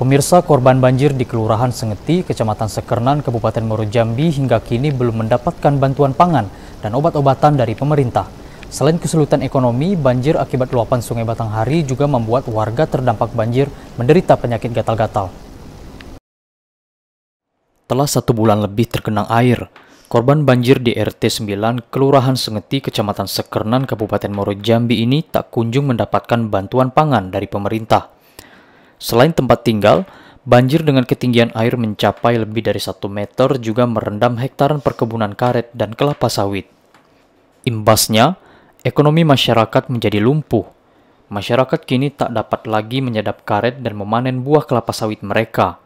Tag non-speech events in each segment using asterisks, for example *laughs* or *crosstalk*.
Pemirsa korban banjir di Kelurahan Sengeti, Kecamatan Sekernan, Kabupaten Moro Jambi hingga kini belum mendapatkan bantuan pangan dan obat-obatan dari pemerintah. Selain kesulitan ekonomi, banjir akibat luapan sungai Batanghari juga membuat warga terdampak banjir menderita penyakit gatal-gatal. Telah satu bulan lebih terkenang air, korban banjir di RT 9 Kelurahan Sengeti, Kecamatan Sekernan, Kabupaten Moro Jambi ini tak kunjung mendapatkan bantuan pangan dari pemerintah. Selain tempat tinggal, banjir dengan ketinggian air mencapai lebih dari 1 meter juga merendam hektaran perkebunan karet dan kelapa sawit. Imbasnya, ekonomi masyarakat menjadi lumpuh. Masyarakat kini tak dapat lagi menyadap karet dan memanen buah kelapa sawit mereka.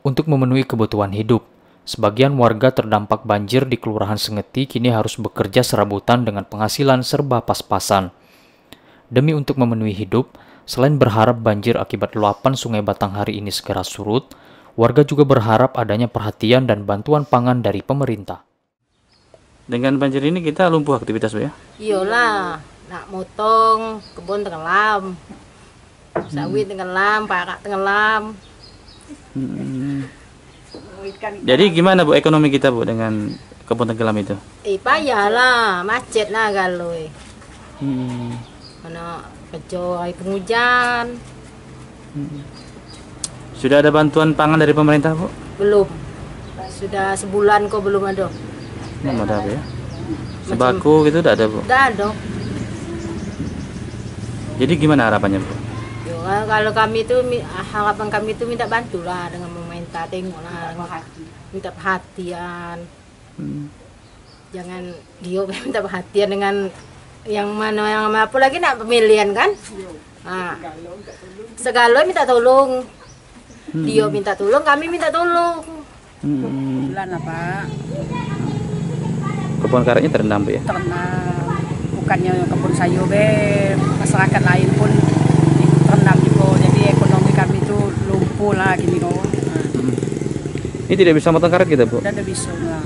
Untuk memenuhi kebutuhan hidup, sebagian warga terdampak banjir di Kelurahan Sengeti kini harus bekerja serabutan dengan penghasilan serba pas-pasan. Demi untuk memenuhi hidup, Selain berharap banjir akibat luapan sungai Batang hari ini segera surut, warga juga berharap adanya perhatian dan bantuan pangan dari pemerintah. Dengan banjir ini kita lumpuh aktivitas Bu ya? Iyalah, nak motong, kebun tenggelam, sawit hmm. tenggelam, parak tenggelam. Hmm. Jadi gimana Bu ekonomi kita Bu dengan kebun tenggelam itu? Eh payahlah, lah, macet lah kalau. Eh. Hmm. Karena Kejo, air penghujan. Sudah ada bantuan pangan dari pemerintah, Bu? Belum. Sudah sebulan kok belum ada. Belum ada, apa ya? Sembako gitu tidak ada, Bu? Tidak ada. Jadi gimana harapannya, Bu? Ya, kalau kami itu ah, harapan kami itu minta bantulah dengan pemerintah tengoklah minta perhatian. Hmm. Jangan dia *laughs* minta perhatian dengan yang mana yang mana apa lagi nak pemilihan kan nah. segala minta tolong hmm. dia minta tolong kami minta tolong hmm. apa kebun karetnya terendam bu ya terendam bukannya kebun sayur be masyarakat lain pun terendam juga jadi ekonomi kami itu lumpuh lah gini kok nah. hmm. ini tidak bisa motong karet kita bu tidak bisa lah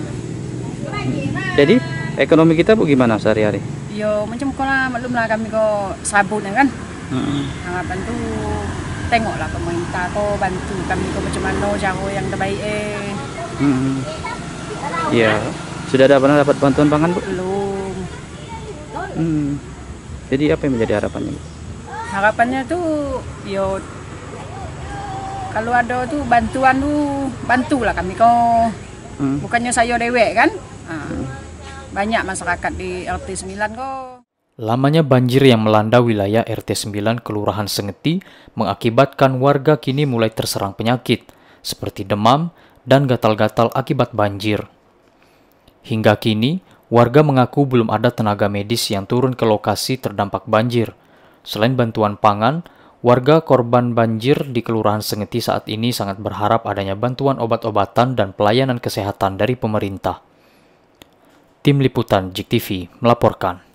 jadi ekonomi kita gimana sehari-hari yo macam lah, malu lah kami kok sabun ya kan hmm. harapan ah, tuh tengoklah pemerintah kau bantu kami kok macam mana jago yang terbaik eh hmm. ya sudah ada pernah dapat bantuan pangan bu belum hmm. jadi apa yang menjadi harapannya bu? harapannya tuh yo kalau ada tuh bantuan tuh bantulah kami kok hmm. bukannya saya dewek kan Ah. banyak masyarakat di RT 9 kok. Lamanya banjir yang melanda wilayah RT 9 Kelurahan Sengeti mengakibatkan warga kini mulai terserang penyakit seperti demam dan gatal-gatal akibat banjir. Hingga kini, warga mengaku belum ada tenaga medis yang turun ke lokasi terdampak banjir. Selain bantuan pangan, warga korban banjir di Kelurahan Sengeti saat ini sangat berharap adanya bantuan obat-obatan dan pelayanan kesehatan dari pemerintah. Tim Liputan JEK TV melaporkan.